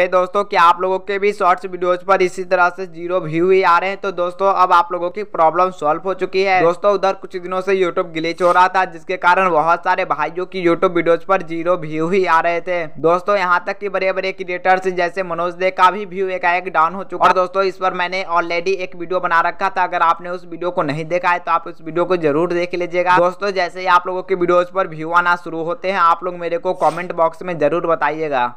थे दोस्तों कि आप लोगों के भी शॉर्ट्स वीडियोज पर इसी तरह से जीरो व्यू ही आ रहे हैं तो दोस्तों अब आप लोगों की प्रॉब्लम सॉल्व हो चुकी है दोस्तों उधर कुछ दिनों से यूट्यूब ग्लिच हो रहा था जिसके कारण बहुत सारे भाइयों की यूट्यूब वीडियोज पर जीरो व्यू ही आ रहे थे दोस्तों यहाँ तक की बड़े बड़े क्रिएटर्स जैसे मनोज दे का भी व्यू एक डाउन हो चुका और दोस्तों इस पर मैंने ऑलरेडी एक वीडियो बना रखा था अगर आपने उस वीडियो को नहीं देखा है तो आप उस वीडियो को जरूर देख लीजिएगा दोस्तों जैसे ही आप लोगों के वीडियोज पर व्यू आना शुरू होते हैं आप लोग मेरे को कॉमेंट बॉक्स में जरूर बताइएगा